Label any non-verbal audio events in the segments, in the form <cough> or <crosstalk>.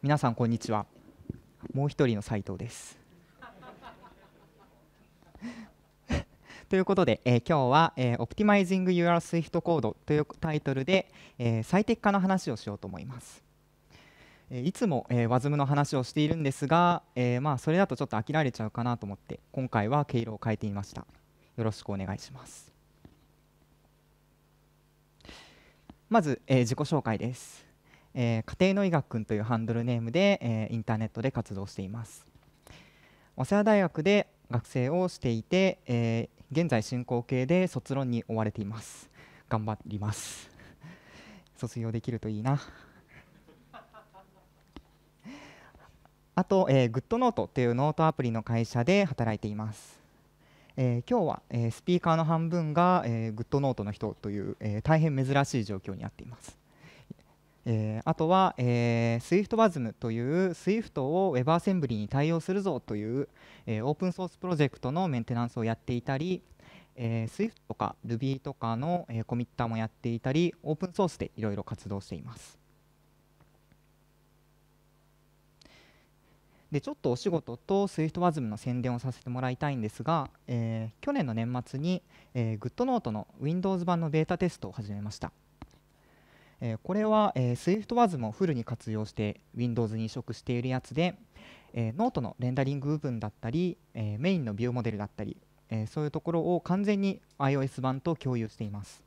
皆さんこんにちはもう一人の斉藤です <laughs> ということで、えー、今日は、えー「Optimizing Your Swift Code」というタイトルで、えー、最適化の話をしようと思います。えいつも、えー、WASM の話をしているんですが、えまあ、それだとちょっと飽きられちゃうかなと思って今回は毛色を変えてみました。よろしくお願いします。まず、え自己紹介です。えー、家庭の医学くんというハンドルネームで、えー、インターネットで活動しています早稲田大学で学生をしていて、えー、現在進行形で卒論に追われています頑張ります卒業できるといいなあと、えー、グッドノートっていうノートアプリの会社で働いています、えー、今日は、えー、スピーカーの半分が、えー、グッドノートの人という、えー、大変珍しい状況にあっていますえー、あとは、えー、SwiftWasm という Swift を WebAssembly に対応するぞという、えー、オープンソースプロジェクトのメンテナンスをやっていたり、えー、Swift とか Ruby とかの、えー、コミッターもやっていたりオープンソースでいろいろ活動しています。でちょっとお仕事と SwiftWasm の宣伝をさせてもらいたいんですが、えー、去年の年末に、えー、GoodNote の Windows 版のベータテストを始めました。えー、これは、えー、SwiftWAS もフルに活用して Windows に移植しているやつで、えー、ノートのレンダリング部分だったり、えー、メインのビューモデルだったり、えー、そういうところを完全に iOS 版と共有しています。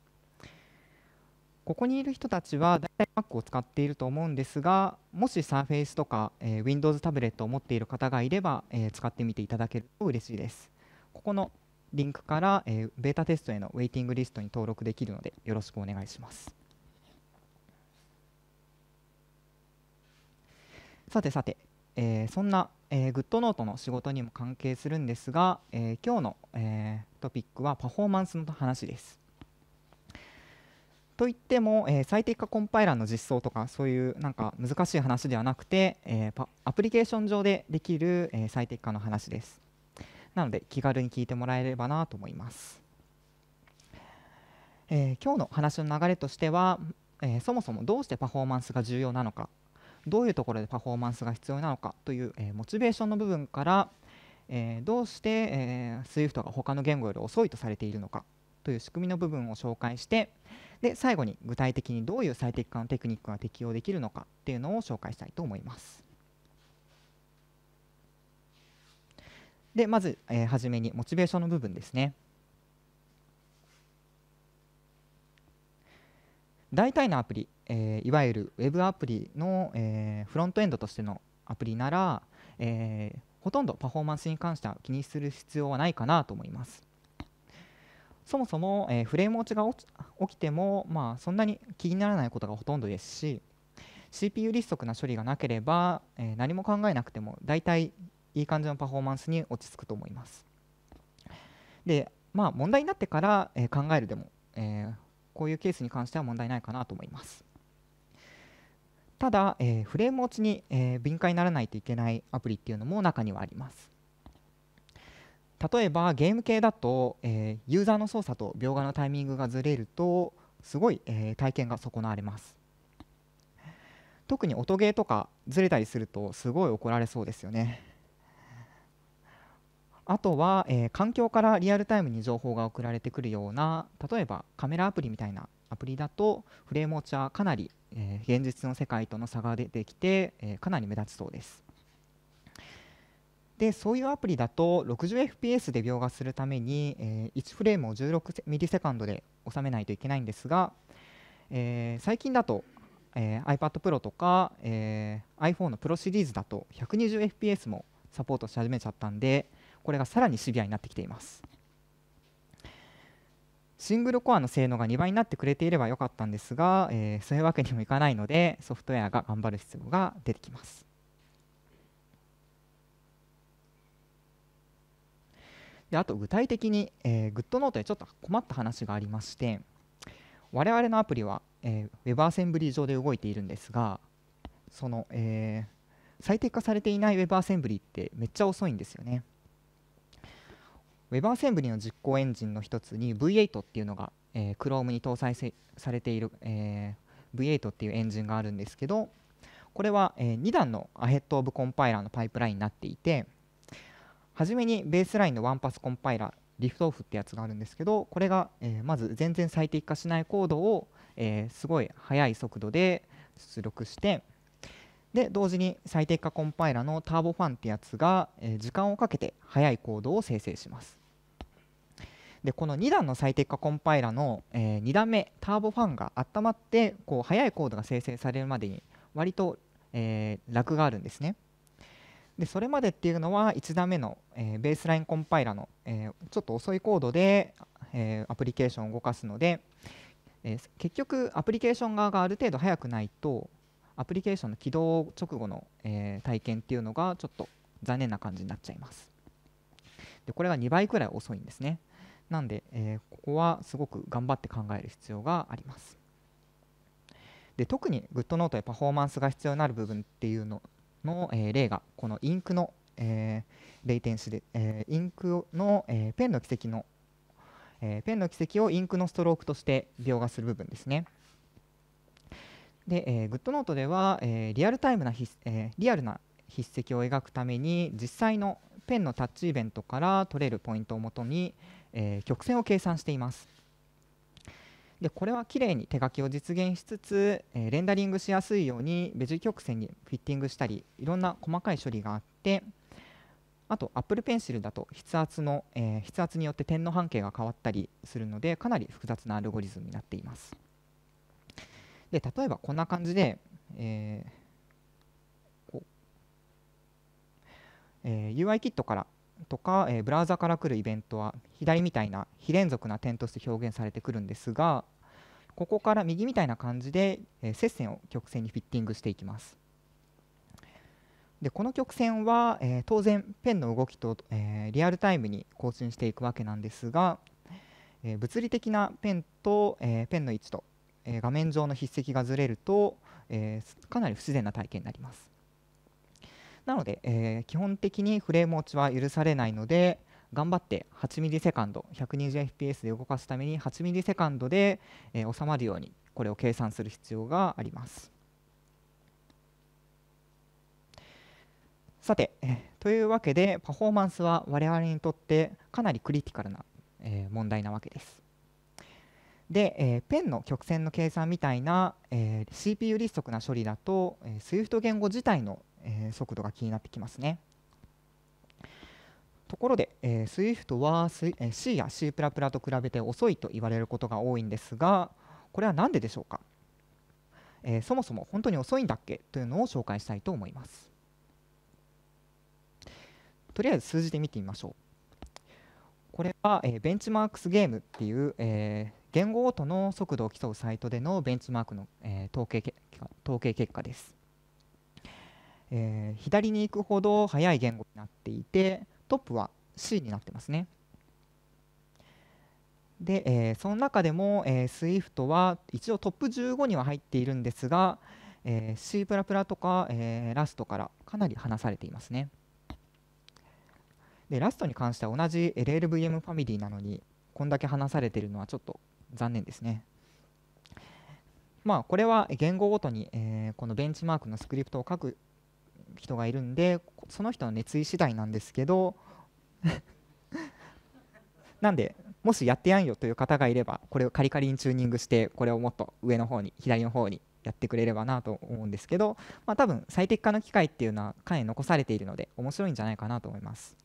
ここにいる人たちは大体 Mac を使っていると思うんですが、もし Surface とか、えー、Windows タブレットを持っている方がいれば、えー、使ってみていただけると嬉しいです。ここのリンクから、えー、ベータテストへのウェイティングリストに登録できるのでよろしくお願いします。さてさて、えー、そんな、えー、グッドノートの仕事にも関係するんですが、えー、今日の、えー、トピックはパフォーマンスの話です。といっても、えー、最適化コンパイラーの実装とかそういうなんか難しい話ではなくて、えー、アプリケーション上でできる、えー、最適化の話です。なので気軽に聞いてもらえればなと思います。えー、今日の話の流れとしては、えー、そもそもどうしてパフォーマンスが重要なのかどういうところでパフォーマンスが必要なのかという、えモチベーションの部分から、えどうして、え SWIFT が他の言語より遅いとされているのかという仕組みの部分を紹介してで最後に具体的にどういう最適化のテクニックが適用できるのかっていうのを紹介したいと思います。でまず、えー、初めにモチベーションの部分ですね。大体のアプリえー、いわゆる Web アプリの、えー、フロントエンドとしてのアプリなら、えー、ほとんどパフォーマンスに関しては気にする必要はないかなと思います。そもそも、えフレーム落ちが起きても、まあ、そんなに気にならないことがほとんどですし CPU 利息な処理がなければ、え何も考えなくても大体いい感じのパフォーマンスに落ち着くと思います。でまあ問題になってから、え考えるでも、えこういうケースに関しては問題ないかなと思います。ただ、えー、フレーム落ちに、えー、敏感にならないといけないアプリっていうのも中にはあります例えばゲーム系だと、えー、ユーザーの操作と描画のタイミングがずれるとすごい、えー、体験が損なわれます特に音ゲーとかずれたりするとすごい怒られそうですよねあとは、えー、環境からリアルタイムに情報が送られてくるような例えばカメラアプリみたいなアプリだとフレーム落ちはかなり、えー、現実の世界との差が出てきて、えー、かなり目立ちそうですでそういうアプリだと 60fps で描画するために、えー、1フレームを16ミリセカンドで収めないといけないんですが、えー、最近だと、えー、iPad Pro とか、えー、iPhone の Pro シリーズだと 120fps もサポートし始めちゃったんでこれがさらにシビアになってきていますシングルコアの性能が2倍になってくれていればよかったんですが、えー、そういうわけにもいかないのでソフトウェアが頑張る必要が出てきます。であと具体的に、えー、GoodNote でちょっと困った話がありまして我々のアプリは、えー、WebAssembly 上で動いているんですがその、えー、最適化されていない WebAssembly ってめっちゃ遅いんですよね。w e b e センブリの実行エンジンの一つに V8 っていうのが、えー、Chrome に搭載されている、えー、V8 っていうエンジンがあるんですけどこれは、えー、2段のアヘッド・オブ・コンパイラーのパイプラインになっていて初めにベースラインのワンパスコンパイラーリフトオフってやつがあるんですけどこれが、えー、まず全然最適化しないコードを、えー、すごい速い速度で出力してで同時に最適化コンパイラのターボファンってやつが、えー、時間をかけて速いコードを生成しますでこの2段の最適化コンパイラの、えー、2段目ターボファンが温まってこう速いコードが生成されるまでに割と、えー、があるんですねでそれまでっていうのは1段目の、えー、ベースラインコンパイラの、えー、ちょっと遅いコードで、えアプリケーションを動かすので、え結局アプリケーション側がある程度速くないとアプリケーションの起動直後の、え体験っていうのがちょっと残念な感じになっちゃいますでこれが2倍くらい遅いんですねなんで、えー、ここはすごく頑張って考える必要があります。で特に GoodNote やパフォーマンスが必要になる部分っていうのの、えー、例がこのインクの、えー、レイテンシで、えインクの、えペンの軌跡の、えペンの軌跡をインクのストロークとして描画する部分ですね。で、えー、GoodNote では、えリアルタイムなえリアルな筆跡を描くために実際のペンのタッチイベントから取れるポイントをもとに、えー、曲線を計算していますでこれはきれいに手書きを実現しつつ、えー、レンダリングしやすいようにベジ曲線にフィッティングしたりいろんな細かい処理があってあと Apple Pencil だと筆圧の、え筆圧によって点の半径が変わったりするのでかなり複雑なアルゴリズムになっていますで例えばこんな感じで、えーえー、UI キットからとか、えー、ブラウザから来るイベントは左みたいな非連続な点として表現されてくるんですがここから右みたいな感じで、えー、接線を曲線にフィッティングしていきます。でこの曲線は、えー、当然ペンの動きと、えリアルタイムに更新していくわけなんですが、え物理的なペンと、えペンの位置と、え画面上の筆跡がずれると、えかなり不自然な体験になります。なので、えー、基本的にフレーム落ちは許されないので頑張って8ミリセカンド 120fps で動かすために8ミリセカンドで、えー、収まるようにこれを計算する必要がありますさて、えというわけでパフォーマンスは我々にとってかなりクリティカルな、え問題なわけですで、えー、ペンの曲線の計算みたいな、えー、CPU 立足な処理だと、えー、Swift 言語自体のえー、速度が気になってきますね。ところで、えー、SWIFT は、えー、C や C++ と比べて遅いと言われることが多いんですがこれは何ででしょうか、えー、そもそも本当に遅いんだっけというのを紹介したいと思いますとりあえず数字で見てみましょうこれは、えー、ベンチマークスゲームっていう、えー、言語ごとの速度を競うサイトでのベンチマークの、えー、統計統計結果ですえー、左に行くほど速い言語になっていてトップは C になってますね。で、えー、その中でも、えー、SWIFT は一応トップ15には入っているんですが、えー、C++ プラプラとか、えー、ラストからかなり離されていますね。でラストに関しては同じ LLVM ファミリーなのにこんだけ離されているのはちょっと残念ですね。まあこれは言語ごとに、えー、このベンチマークのスクリプトを書く人がいるんでその人の熱意次第なんですけど <laughs> なんでもしやってやんよという方がいればこれをカリカリにチューニングしてこれをもっと上の方に左の方にやってくれればなと思うんですけど、まあ、多分最適化の機会っていうのはかなり残されているので面白いんじゃないかなと思います。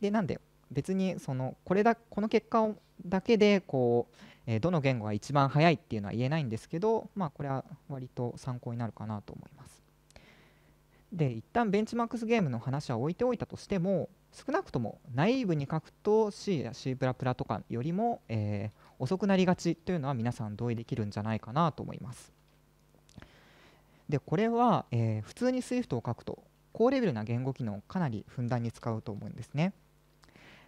でなんで別にそのこれだこの結果をだけでこう、えー、どの言語が一番早いっていうのは言えないんですけど、まあ、これは割と参考になるかなと思います。で一旦ベンチマークスゲームの話は置いておいたとしても少なくとも内部に書くと C や C++ とかよりも、えー、遅くなりがちというのは皆さん同意できるんじゃないかなと思います。でこれは、えー、普通に Swift を書くと高レベルな言語機能をかなりふんだんに使うと思うんですね。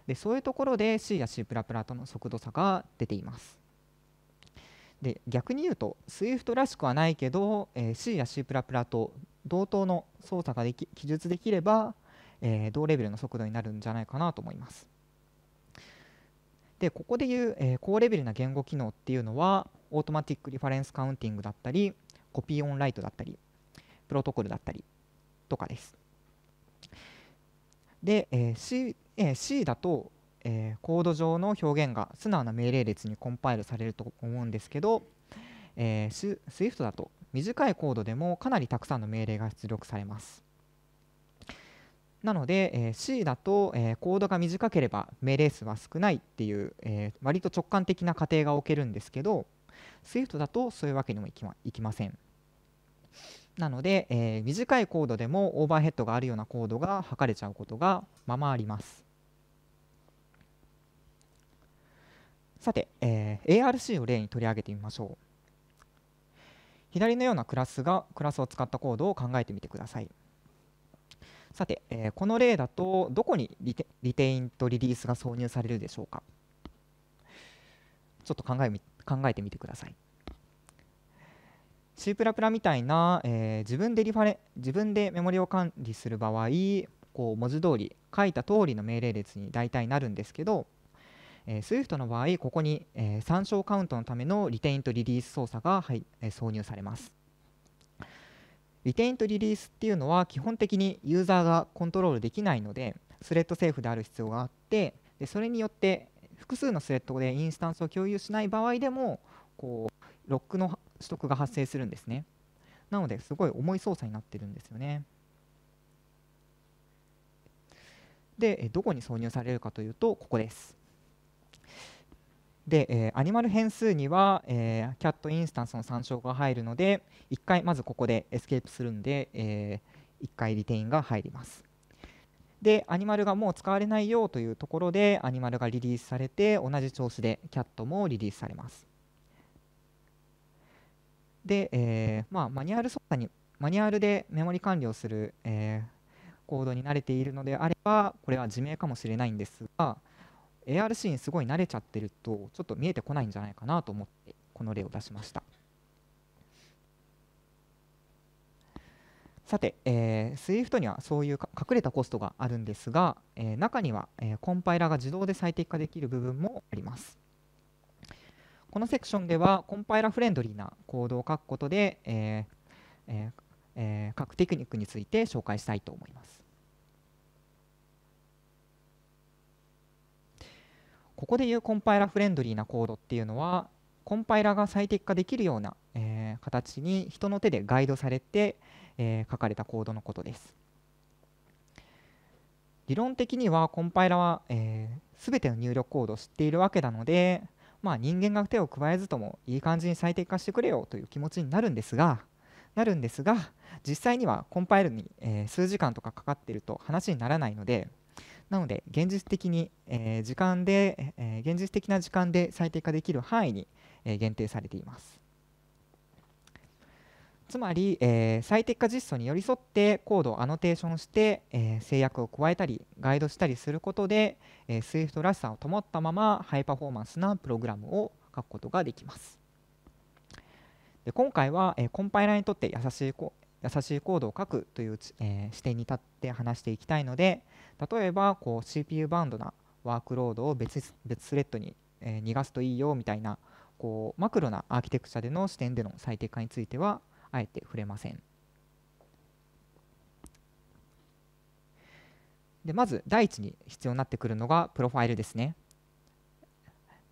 でそういうところで C や C++ との速度差が出ています。で逆に言うと Swift らしくはないけど、えー、C や C++ と同等の操作ができ記述できれば、えー、同レベルの速度になるんじゃないかなと思います。でここでいう、えー、高レベルな言語機能っていうのはオートマティックリファレンスカウンティングだったりコピーオンライトだったりプロトコルだったりとかです。で、えー C えー、C だと、えー、コード上の表現が素直な命令列にコンパイルされると思うんですけど、えー、SWIFT だと短いコードでもかなりたくさんの命令が出力されます。なので、えー、C だと、えー、コードが短ければ命令数は少ないっていう、えー、割と直感的な過程が置けるんですけど Swift だとそういうわけにもいきまいきません。なので、え短いコードでもオーバーヘッドがあるようなコードが測れちゃうことがままあります。さて、え ARC を例に取り上げてみましょう。左のようなクラスがクラスを使ったコードを考えてみてください。さて、えー、この例だとどこにリテリテインとリリースが挿入されるでしょうかちょっと考え考えてみてください C++ みたいな、えー、自分でリファレ自分でメモリを管理する場合こう文字通り書いた通りの命令列に大体なるんですけどえー、SWIFT の場合ここに、えー、参照カウントのためのリテインとリリース操作が、はいえー、挿入されますリテインとリリースっていうのは基本的にユーザーがコントロールできないのでスレッドセーフである必要があってでそれによって複数のスレッドでインスタンスを共有しない場合でもこうロックの取得が発生するんですねなのですごい重い操作になってるんですよねでどこに挿入されるかというとここですで、えー、アニマル変数には、えー、キャットインスタンスの参照が入るので1回まずここでエスケープするんで、えー、1回リテインが入りますでアニマルがもう使われないよというところでアニマルがリリースされて同じ調子でキャットもリリースされますで、えーまあ、マニュアル操作にマニュアルでメモリ管理をする、えー、コードに慣れているのであればこれは自明かもしれないんですが、ARC にすごい慣れちゃってるとちょっと見えてこないんじゃないかなと思ってこの例を出しましたさて、えー、SWIFT にはそういう隠れたコストがあるんですが、えー、中には、えー、コンパイラが自動で最適化できる部分もありますこのセクションではコンパイラフレンドリーなコードを書くことで、えーえーえー、各テクニックについて紹介したいと思いますここでいうコンパイラフレンドリーなコードっていうのはコンパイラが最適化できるような、えー、形に人の手でガイドされて、えー、書かれたコードのことです理論的にはコンパイラは、えー、全ての入力コードを知っているわけなので、まあ、人間が手を加えずともいい感じに最適化してくれよという気持ちになるんですがなるんですが実際にはコンパイルに、え数時間とかかかってると話にならないのでなので現実的に、えー、時間で、えー、現実的な時間で最適化できる範囲に、えー、限定されていますつまり、えー、最適化実装に寄り添ってコードをアノテーションして、えー、制約を加えたりガイドしたりすることで、えー、Swift らしさを保ったままハイパフォーマンスなプログラムを書くことができますで今回は、えー、コンパイラーにとって優しい優しいコードを書くという、えー、視点に立って話していきたいので、例えばこう CPU バンドなワークロードを別別スレッドに、え逃がすといいよみたいなこうマクロなアーキテクチャでの視点での最適化についてはあえて触れません。でまず第一に必要になってくるのがプロファイルですね。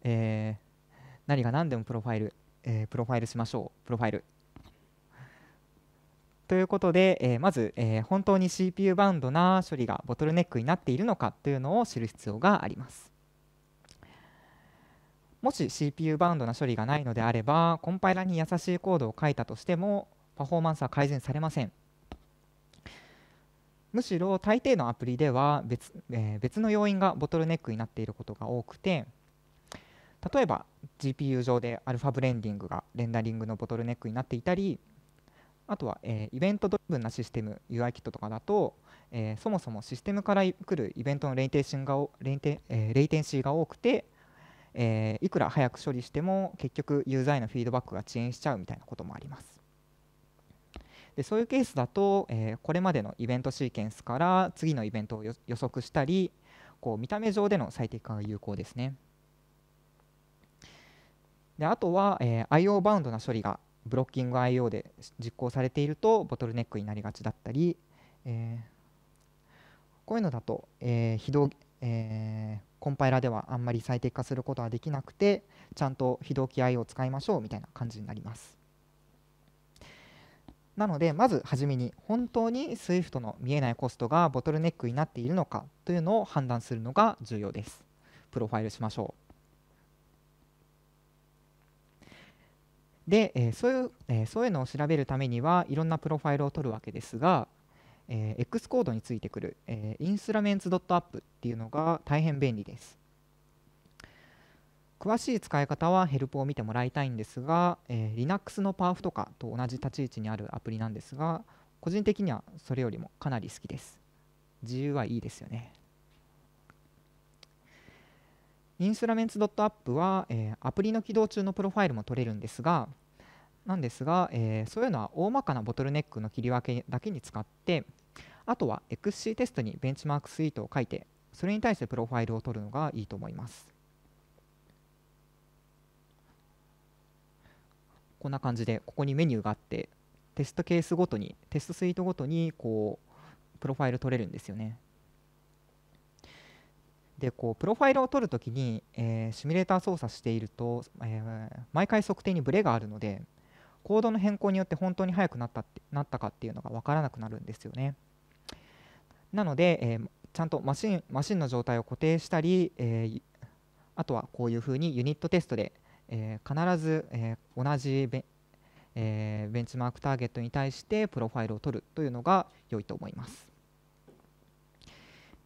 えー、何が何でもプロファイル、えー、プロファイルしましょう。プロファイル。ということで、えー、まず、えー、本当に CPU バウンドな処理がボトルネックになっているのかというのを知る必要があります。もし CPU バウンドな処理がないのであればコンパイラに優しいコードを書いたとしてもパフォーマンスは改善されませんむしろ大抵のアプリでは別,、えー、別の要因がボトルネックになっていることが多くて例えば GPU 上でアルファブレンディングがレンダリングのボトルネックになっていたりあとは、えー、イベントドリブンなシステム UI キットとかだと、えー、そもそもシステムから来るイベントのレイテンシーがレイテ、えー、レイテンシーが多くて、えいくら早く処理しても結局ユーザーへのフィードバックが遅延しちゃうみたいなこともあります。でそういうケースだと、えこれまでのイベントシーケンスから次のイベントを予測したりこう見た目上での最適化が有効ですね。であとは、えー、IO バウンドな処理がブロッキング IO で実行されているとボトルネックになりがちだったり、えー、こういうのだと、えー、非同、えー、コンパイラではあんまり最適化することはできなくてちゃんと非同期 IO を使いましょうみたいな感じになりますなのでまず初めに本当に SWIFT の見えないコストがボトルネックになっているのかというのを判断するのが重要ですプロファイルしましょうで、えー、そういう、えー、そういうのを調べるためにはいろんなプロファイルを取るわけですが、えー、X コードについてくる、えー、instruments.app っていうのが大変便利です。詳しい使い方はヘルプを見てもらいたいんですが、えー、Linux の PARF とかと同じ立ち位置にあるアプリなんですが個人的にはそれよりもかなり好きです。自由はいいですよね。インストラメンツ .app は、えー、アプリの起動中のプロファイルも取れるんですが、なんですが、えー、そういうのは大まかなボトルネックの切り分けだけに使って、あとは XC テストにベンチマークスイートを書いて、それに対してプロファイルを取るのがいいと思います。こんな感じで、ここにメニューがあって、テストケースごとに、テストスイートごとに、こう、プロファイル取れるんですよね。でこうプロファイルを取るときに、えー、シミュレーター操作していると、えー、毎回測定にブレがあるのでコードの変更によって本当に速くなったってなったかっていうのが分からなくなるんですよね。なので、えー、ちゃんとマシンマシンの状態を固定したり、えー、あとはこういうふうにユニットテストで、えー、必ず、えー、同じベ,、えー、ベンチマークターゲットに対してプロファイルを取るというのが良いと思います。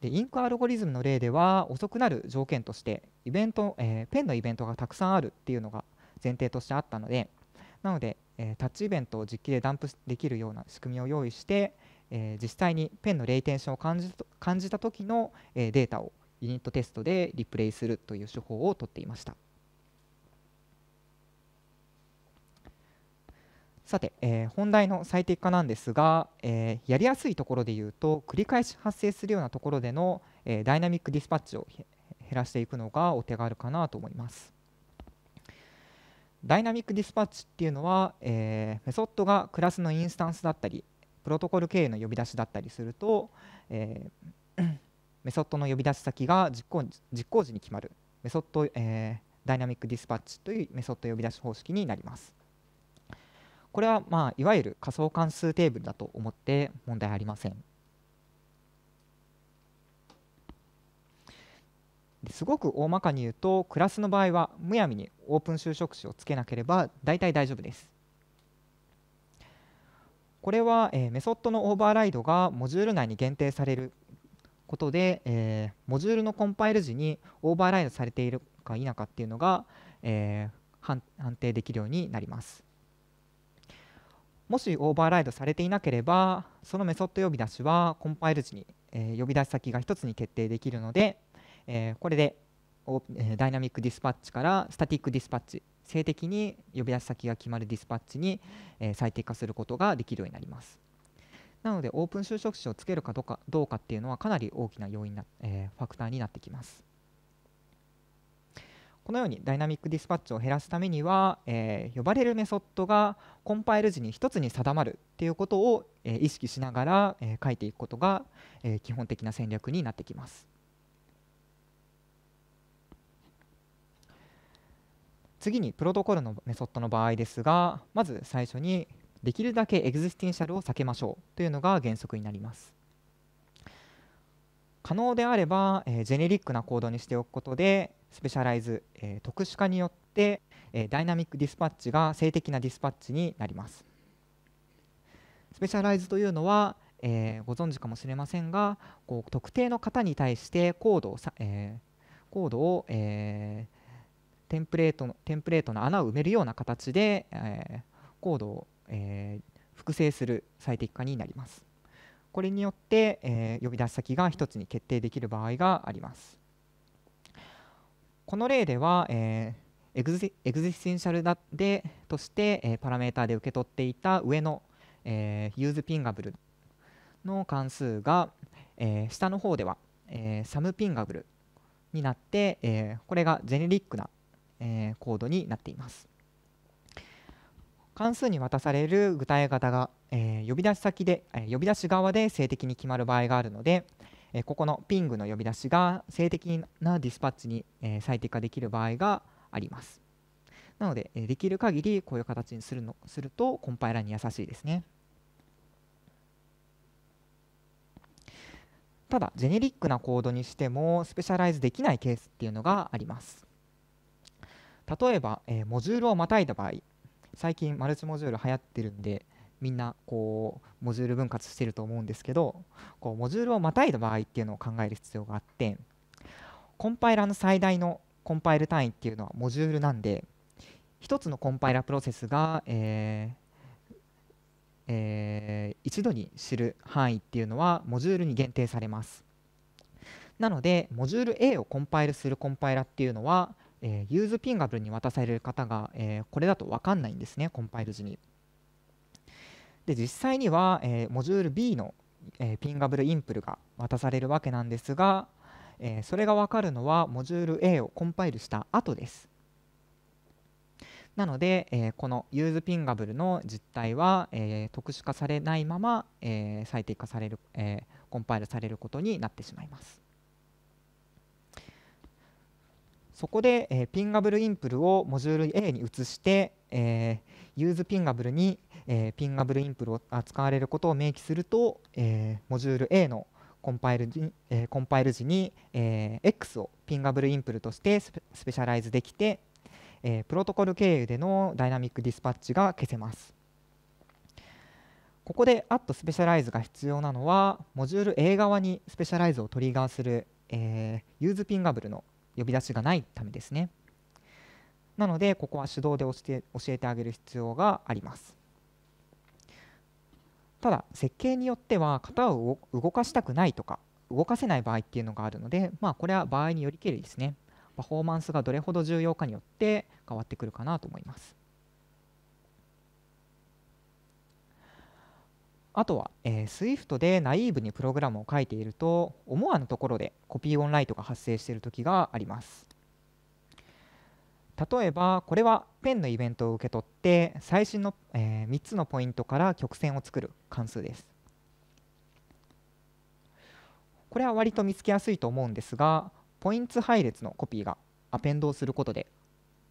でインクアルゴリズムの例では遅くなる条件としてイベント、えー、ペンのイベントがたくさんあるっていうのが前提としてあったのでなので、えー、タッチイベントを実機でダンプできるような仕組みを用意して、えー、実際にペンのレイテンションを感じ感じた時の、えデータをユニットテストでリプレイするという手法をとっていました。さて、えー、本題の最適化なんですが、えー、やりやすいところでいうと繰り返し発生するようなところでの、えー、ダイナミックディスパッチを減らしていくのがお手軽かなと思います。ダイナミックディスパッチっていうのは、えメソッドがクラスのインスタンスだったりプロトコル経由の呼び出しだったりすると、え <coughs> メソッドの呼び出し先が実行実行時に決まるメソッド、えダイナミックディスパッチというメソッド呼び出し方式になります。これは、まあ、いわゆる仮想関数テーブルだと思って問題ありません。すごく大まかに言うとクラスの場合はむやみにオープン就職詞をつけなければ大体大丈夫です。これは、えー、メソッドのオーバーライドがモジュール内に限定されることで、えー、モジュールのコンパイル時にオーバーライドされているか否かっていうのが、えー、判定できるようになります。もしオーバーライドされていなければそのメソッド呼び出しはコンパイル時に、え呼び出し先が1つに決定できるので、えこれでダイナミックディスパッチからスタティックディスパッチ性的に呼び出し先が決まるディスパッチに、え最適化することができるようになります。なのでオープン就職肢をつけるかどうかどうかっていうのはかなり大きな要因な、えファクターになってきます。このようにダイナミックディスパッチを減らすためには、えー、呼ばれるメソッドがコンパイル時に1つに定まるっていうことを、えー、意識しながら、えー、書いていくことが、えー、基本的な戦略になってきます。次にプロトコルのメソッドの場合ですがまず最初にできるだけエグジステンシャルを避けましょうというのが原則になります可能であれば、えー、ジェネリックなコードにしておくことで、スペシャライズ、えー、特殊化によって、えー、ダイナミックディスパッチが性的なディスパッチになりますスペシャライズというのは、えー、ご存知かもしれませんがこう特定の方に対してコードをさ、えー、コードを、えー、テンプレートのテンプレートの穴を埋めるような形で、えー、コードを、えー、複製する最適化になりますこれによって、えー、呼び出し先が1つに決定できる場合がありますこの例では、えー、エグゼエグゼシンシャルだでとして、えー、パラメータで受け取っていた上の、えー、ユーズピンガブルの関数が、えー、下の方では、えー、サムピンガブルになって、えー、これがジェネリックな、えー、コードになっています。関数に渡される具体型が、えー、呼び出し先で、えー、呼び出し側で性的に決まる場合があるので、えここのピングの呼び出しが性的なディスパッチに、え最適化できる場合があります。なので、えできる限りこういう形にするのするとコンパイラーに優しいですね。ただ、ジェネリックなコードにしてもスペシャライズできないケースっていうのがあります。例えば、えモジュールをまたいだ場合、最近マルチモジュール流行ってるんで、みんなこうモジュール分割してると思うんですけどこうモジュールをまたいだ場合っていうのを考える必要があってコンパイラの最大のコンパイル単位っていうのはモジュールなんで1つのコンパイラプロセスが、えーえー、一度に知る範囲っていうのはモジュールに限定されます。なのでモジュール A をコンパイルするコンパイラっていうのは、えー、ユーズピンガブルに渡される方が、えー、これだと分かんないんですねコンパイル時に。で実際には、えー、モジュール B の、えー、ピンガブルインプルが渡されるわけなんですが、えー、それが分かるのはモジュール A をコンパイルした後です。なので、えー、このユーズピンガブルの実態は、えー、特殊化されないまま、えー、最適化される、えコンパイルされることになってしまいます。そこで、えー、ピンガブルインプルをモジュール A に移して、えユーズピンガブルに、えー、ピンガブルインプルを扱われることを明記すると、えー、モジュール A のコンパイル時,、えー、コンパイル時に、えー、X をピンガブルインプルとしてスペスペシャライズできて、えー、プロトコル経由でのダイナミックディスパッチが消せます。ここでアットスペシャライズが必要なのはモジュール A 側にスペシャライズをトリガーする、えー、ユーズピンガブルの呼び出しがないためですね。なのでここは手動で教え教えてあげる必要がありますただ設計によっては型を動かしたくないとか動かせない場合っていうのがあるのでまあこれは場合によりけりですねパフォーマンスがどれほど重要かによって変わってくるかなと思いますあとは、えー、Swift でナイーブにプログラムを書いていると思わぬところでコピーオンライトが発生している時があります例えばこれはペンのイベントを受け取って最新の、えー、3つのポイントから曲線を作る関数ですこれは割と見つけやすいと思うんですがポイント配列のコピーがアペンドをすることで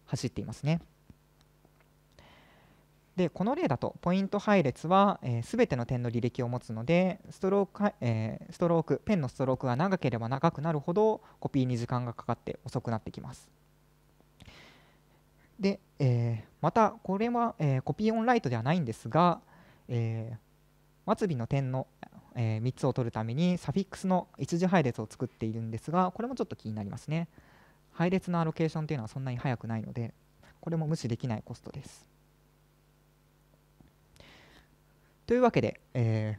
走っていますねでこの例だとポイント配列は、えー、ての点の履歴を持つのでストローク、えー、ストロークペンのストロークが長ければ長くなるほどコピーに時間がかかって遅くなってきますで、えー、またこれは、えー、コピーオンライトではないんですが、えー、末尾の点の、えー、3つを取るためにサフィックスの一次配列を作っているんですがこれもちょっと気になりますね配列のアロケーションというのはそんなに速くないのでこれも無視できないコストですというわけで、え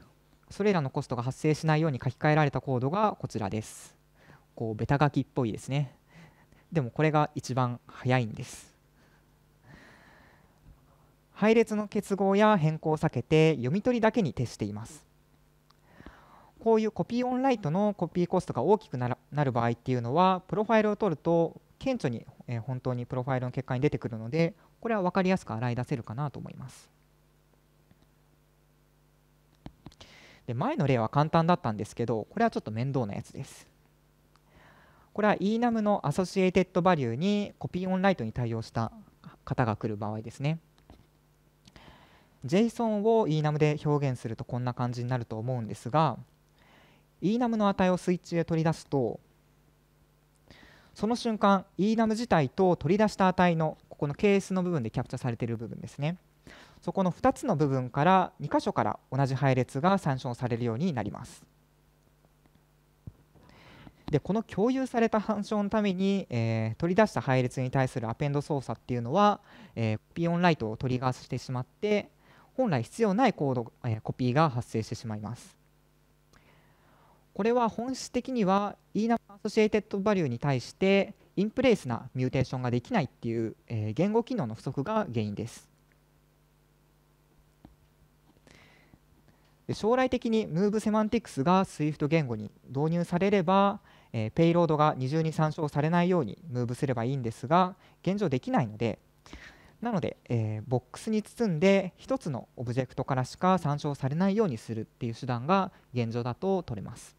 ー、それらのコストが発生しないように書き換えられたコードがこちらですこうベタ書きっぽいですねでもこれが一番早いんです配列の結合や変更を避けて読み取りだけに徹していますこういうコピーオンライトのコピーコストが大きくなる場合っていうのはプロファイルを取ると顕著に、え本当にプロファイルの結果に出てくるのでこれは分かりやすく洗い出せるかなと思いますで前の例は簡単だったんですけどこれはちょっと面倒なやつですこれは ENAM のアソシエイテッドバリューにコピーオンライトに対応した方が来る場合ですね JSON を enum で表現するとこんな感じになると思うんですが enum の値をスイッチで取り出すとその瞬間 enum 自体と取り出した値のここのケースの部分でキャプチャされている部分ですねそこの2つの部分から2箇所から同じ配列が参照されるようになりますでこの共有された参照のために、えー、取り出した配列に対するアペンド操作っていうのは、えー、ピオンライトをトリガーしてしまって本来必要ないコード、えー、コピーが発生してしまいます。これは本質的には ENAM アソシエ t テッドバリューに対してインプレイスなミューテーションができないっていう、えー、言語機能の不足が原因です。将来的に Move セマンティクスが Swift 言語に導入されれば、えー、ペイロードが二重に参照されないようにムーブすればいいんですが現状できないのでなので、えー、ボックスに包んで1つのオブジェクトからしか参照されないようにするっていう手段が現状だと取れます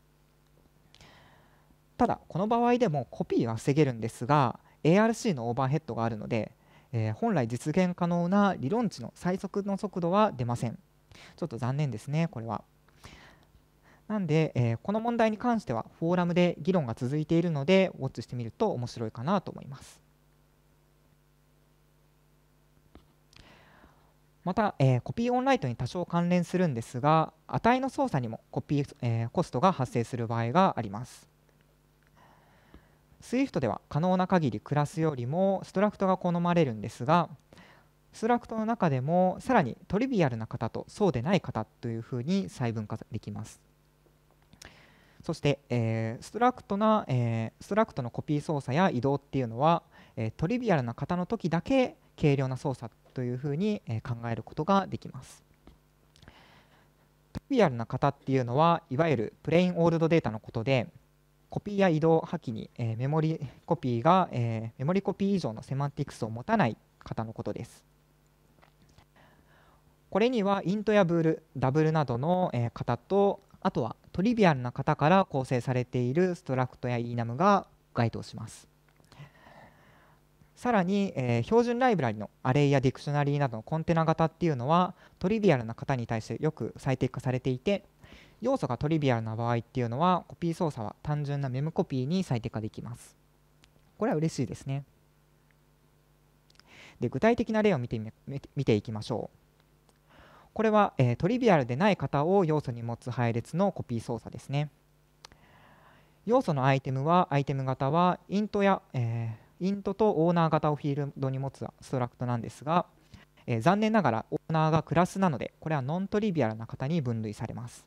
ただこの場合でもコピーは防げるんですが ARC のオーバーヘッドがあるので、えー、本来実現可能な理論値の最速の速度は出ませんちょっと残念ですねこれはなんで、えー、この問題に関してはフォーラムで議論が続いているのでウォッチしてみると面白いかなと思いますまた、えー、コピーオンライトに多少関連するんですが値の操作にもコピー、えー、コストが発生する場合があります SWIFT では可能な限りクラスよりもストラクトが好まれるんですがストラクトの中でもさらにトリビアルな方とそうでない方というふうに細分化できますそして、えー、ストラクトな、えー、ストラクトのコピー操作や移動っていうのは、えー、トリビアルな方の時だけ軽量な操作というふうに考えることができます。トピアルな型っていうのはいわゆるプレインオールドデータのことでコピーや移動破棄に、えメモリコピーが、えメモリコピー以上のセマンティクスを持たない型のことです。これにはイントやブールダブルなどの、え型とあとはトリビアルな型から構成されているストラクトやイーナムが該当します。さらに、えー、標準ライブラリのアレイやディクショナリーなどのコンテナ型っていうのはトリビアルな型に対してよく最適化されていて要素がトリビアルな場合っていうのはコピー操作は単純なメムコピーに最適化できます。これは嬉しいですね。で具体的な例を見て見ていきましょう。これは、えー、トリビアルでない型を要素に持つ配列のコピー操作ですね。要素のアイテムはアイテム型はイントや、えー、イントとオーナー型をフィールドに持つアストラクトなんですが、えー、残念ながらオーナーがクラスなのでこれはノントリビアルな方に分類されます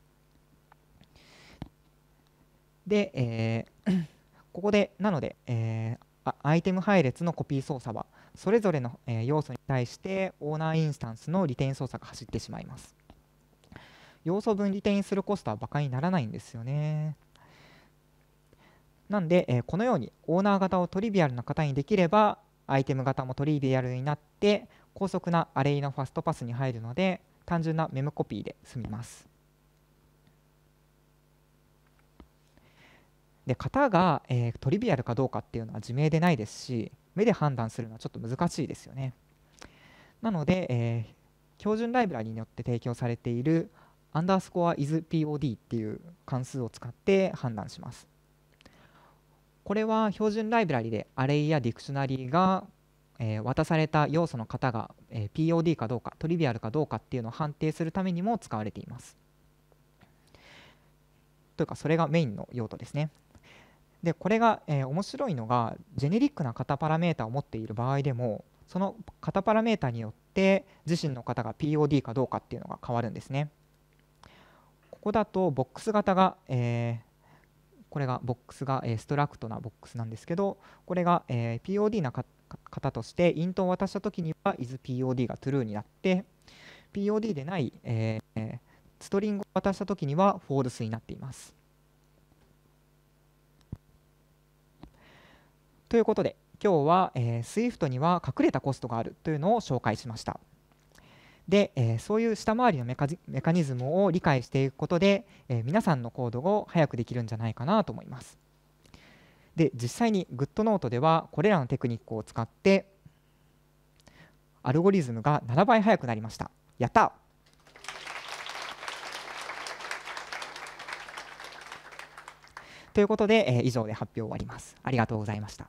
で、えー、<coughs> ここでなので、えー、アイテム配列のコピー操作はそれぞれの、え要素に対してオーナーインスタンスのリテン操作が走ってしまいます要素分利点イするコストはバカにならないんですよねなんで、えこのようにオーナー型をトリビアルな型にできればアイテム型もトリビアルになって高速なアレイのファストパスに入るので単純なメモコピーで済みます。で型が、えー、トリビアルかどうかっていうのは自明でないですし目で判断するのはちょっと難しいですよね。なので、えー、標準ライブラリによって提供されているアンダースコア isPOD っていう関数を使って判断します。これは標準ライブラリでアレイやディクショナリーが、えー、渡された要素の型が、えー、POD かどうかトリビアルかどうかっていうのを判定するためにも使われています。というかそれがメインの用途ですね。でこれが、えー、面白いのがジェネリックな型パラメータを持っている場合でもその型パラメータによって自身の型が POD かどうかっていうのが変わるんですね。ここだとボックス型が、えこれがボックスが、えストラクトなボックスなんですけどこれが、え POD な方としてイントを渡した時には isPOD が true になって POD でない、えストリングを渡した時には false になっています。ということで今日は、えー、SWIFT には隠れたコストがあるというのを紹介しました。で、えー、そういう下回りのメカニズムを理解していくことで、えー、皆さんの行動を早くできるんじゃないかなと思います。で実際に GoodNote ではこれらのテクニックを使ってアルゴリズムが7倍速くなりました。やったということで、えー、以上で発表を終わります。ありがとうございました。